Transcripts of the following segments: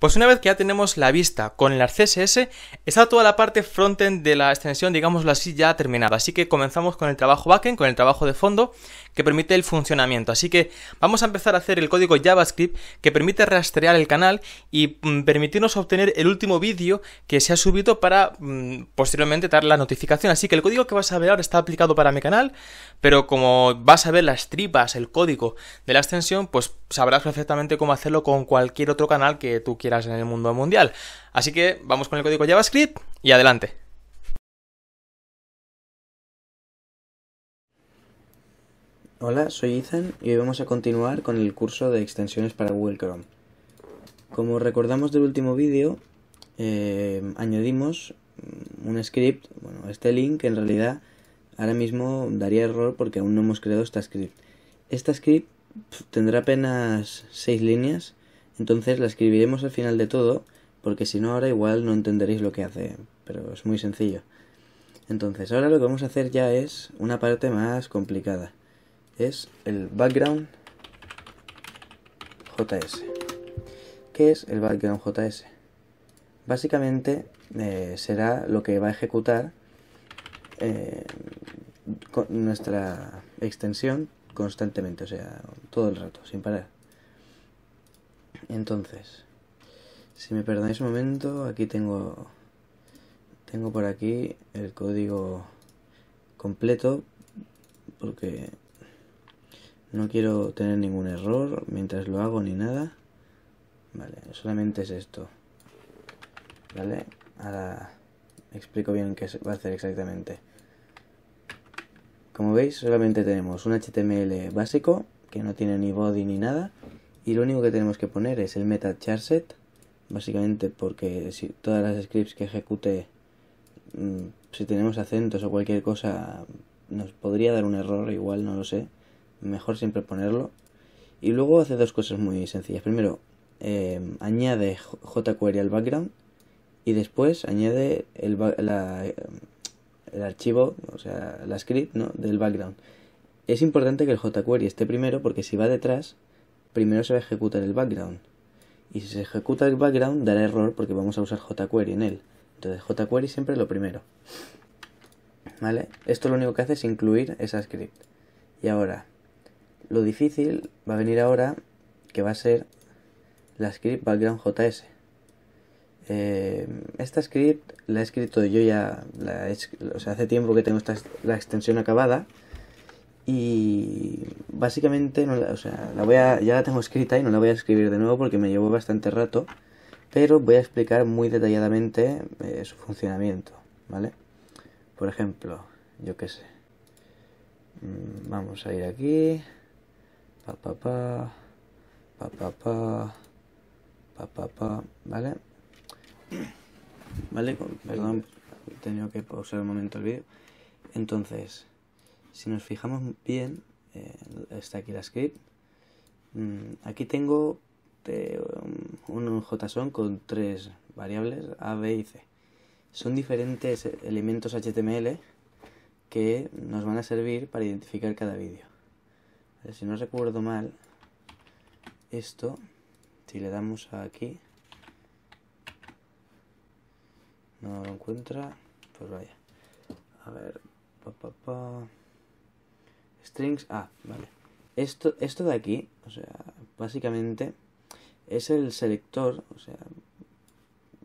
Pues una vez que ya tenemos la vista con el CSS, está toda la parte frontend de la extensión, digámoslo así, ya terminada. Así que comenzamos con el trabajo backend, con el trabajo de fondo, que permite el funcionamiento. Así que vamos a empezar a hacer el código JavaScript que permite rastrear el canal y mm, permitirnos obtener el último vídeo que se ha subido para mm, posteriormente dar la notificación. Así que el código que vas a ver ahora está aplicado para mi canal, pero como vas a ver las tripas, el código de la extensión, pues sabrás perfectamente cómo hacerlo con cualquier otro canal que tú quieras en el mundo mundial. Así que vamos con el código JavaScript y adelante. Hola, soy Ethan y hoy vamos a continuar con el curso de extensiones para Google Chrome. Como recordamos del último vídeo, eh, añadimos mm, un script, bueno, este link en realidad ahora mismo daría error porque aún no hemos creado esta script. Esta script tendrá apenas 6 líneas, entonces la escribiremos al final de todo porque si no ahora igual no entenderéis lo que hace, pero es muy sencillo. Entonces ahora lo que vamos a hacer ya es una parte más complicada es el background JS. ¿Qué es el background JS? Básicamente eh, será lo que va a ejecutar eh, con nuestra extensión constantemente, o sea, todo el rato, sin parar. Entonces, si me perdonáis un momento, aquí tengo tengo por aquí el código completo porque no quiero tener ningún error mientras lo hago ni nada. Vale, solamente es esto. Vale, ahora explico bien qué va a hacer exactamente. Como veis, solamente tenemos un HTML básico, que no tiene ni body ni nada. Y lo único que tenemos que poner es el meta charset, básicamente porque si todas las scripts que ejecute, mm, si tenemos acentos o cualquier cosa, nos podría dar un error, igual no lo sé mejor siempre ponerlo. Y luego hace dos cosas muy sencillas. Primero, eh, añade jQuery al background y después añade el, el archivo, o sea, la script del background. Es importante que el jQuery esté primero porque si va detrás, primero se va a ejecutar el background. Y si se ejecuta el background dará error porque vamos a usar jQuery en él. Entonces jQuery siempre lo primero. ¿Vale? Esto lo único que hace es incluir esa script. Y ahora, lo difícil va a venir ahora, que va a ser la script background JS. Eh, esta script la he escrito yo ya, o sea, hace tiempo que tengo la extensión acabada y básicamente o sea, ya la tengo escrita y no la voy a escribir de nuevo porque me llevó bastante rato, pero voy a explicar muy detalladamente eh, su funcionamiento, ¿vale? Por ejemplo, yo qué sé, mm, vamos a ir aquí, pa pa pa pa pa pa pa vale vale perdón he tenido que pausar un momento el vídeo entonces si nos fijamos bien eh, está aquí la script mm, aquí tengo eh, un JSON con tres variables A, B y C son diferentes elementos HTML que nos van a servir para identificar cada vídeo si no recuerdo mal, esto, si le damos aquí, no lo encuentra, pues vaya. A ver, pa, pa, pa. strings, ah, vale. Esto, esto de aquí, o sea, básicamente es el selector, o sea,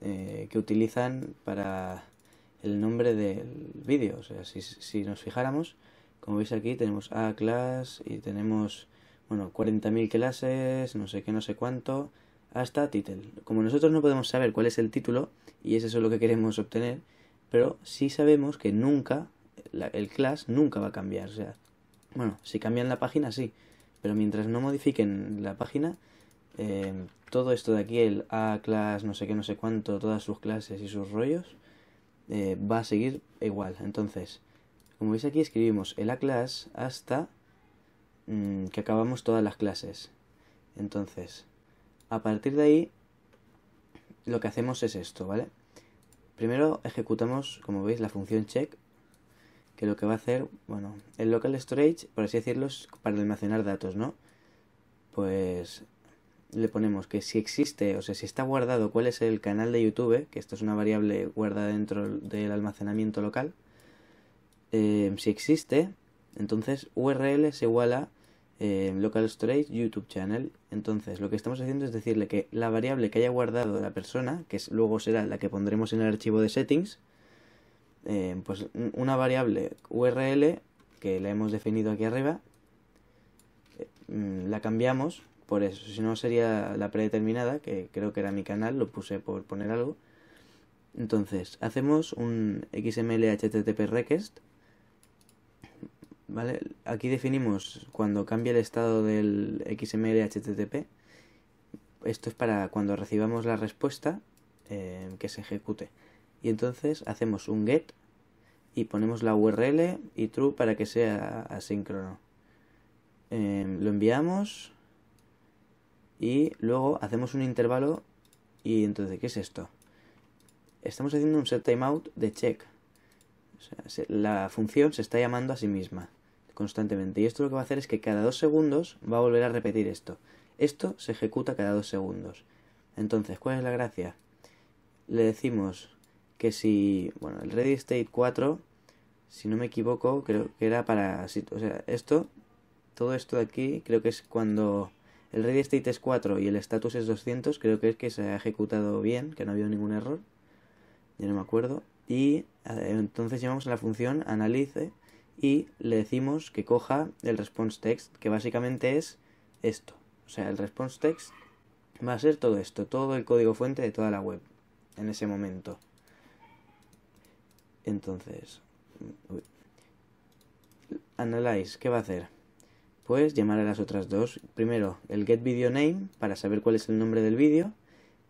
eh, que utilizan para el nombre del vídeo. O sea, si, si nos fijáramos, como veis aquí tenemos A class y tenemos, bueno, 40.000 clases, no sé qué, no sé cuánto, hasta title. Como nosotros no podemos saber cuál es el título, y es lo que queremos obtener, pero sí sabemos que nunca, el class nunca va a cambiar. O sea, bueno, si cambian la página, sí, pero mientras no modifiquen la página, em, todo esto de aquí, el A class, no sé qué, no sé cuánto, todas sus clases y sus rollos, eh, va a seguir igual. Entonces, como veis aquí escribimos el A class hasta mm, que acabamos todas las clases. Entonces, a partir de ahí, lo que hacemos es esto, ¿vale? Primero ejecutamos, como veis, la función check, que lo que va a hacer, bueno, el local storage, por así decirlo, para almacenar datos, ¿no? Pues le ponemos que si existe, o sea, si está guardado cuál es el canal de YouTube, que esto es una variable guardada dentro del almacenamiento local, Em, si existe, entonces URL es igual a em, local storage YouTube channel. Entonces lo que estamos haciendo es decirle que la variable que haya guardado la persona, que luego será la que pondremos en el archivo de settings, em, pues una variable URL que la hemos definido aquí arriba, la cambiamos por eso, si no sería la predeterminada, que creo que era mi canal, lo puse por poner algo. Entonces, hacemos un XML HTTP request Aquí definimos cuando cambia el estado del XML HTTP. Esto es para cuando recibamos la respuesta eh, que se ejecute. Y entonces hacemos un get y ponemos la URL y true para que sea asíncrono. Em, lo enviamos y luego hacemos un intervalo y entonces, ¿qué es esto? Estamos haciendo un set timeout de check. la función se está llamando a sí misma constantemente. Y esto lo que va a hacer es que cada dos segundos va a volver a repetir esto. Esto se ejecuta cada dos segundos. Entonces, ¿cuál es la gracia? Le decimos que si, bueno, el ready state 4, si no me equivoco, creo que era para, o sea, esto, todo esto de aquí, creo que es cuando el ready state es 4 y el status es 200, creo que es que se ha ejecutado bien, que no ha habido ningún error, ya no me acuerdo, y eh, entonces llamamos a la función analice, y le decimos que coja el response text, que básicamente es esto. O sea, el response text va a ser todo esto, todo el código fuente de toda la web en ese momento. Entonces, analyze, ¿qué va a hacer? Pues llamar a las otras dos. Primero, el get video name para saber cuál es el nombre del vídeo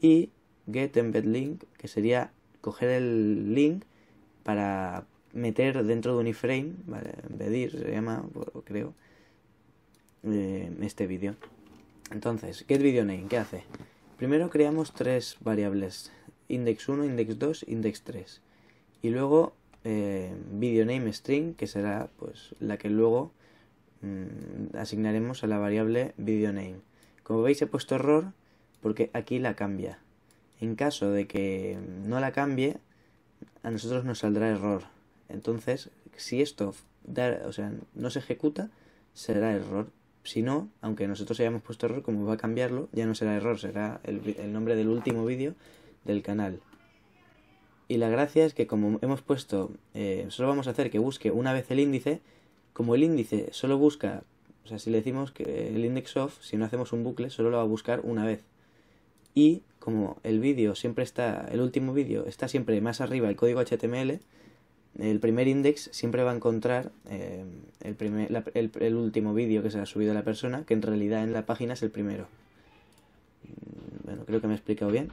y get embed link, que sería coger el link para meter dentro de un iframe, ¿vale? pedir, se llama, creo, eh, este vídeo. Entonces, name? ¿qué hace? Primero creamos tres variables, index 1, index 2, index 3. Y luego eh, video name string, que será pues la que luego mm, asignaremos a la variable videoName. Como veis he puesto error porque aquí la cambia. En caso de que no la cambie, a nosotros nos saldrá error. Entonces, si esto da, o sea, no se ejecuta, será error. Si no, aunque nosotros hayamos puesto error, como va a cambiarlo, ya no será error, será el, nombre del último vídeo del canal. Y la gracia es que como hemos puesto, eh, solo vamos a hacer que busque una vez el índice, como el índice solo busca, o sea, si le decimos que el index of, si no hacemos un bucle, solo lo va a buscar una vez. Y como el vídeo siempre está, el último vídeo está siempre más arriba el código HTML, el primer index siempre va a encontrar eh, el, el, último vídeo que se ha subido a la persona, que en realidad en la página es el primero. Mm, bueno, creo que me he explicado bien.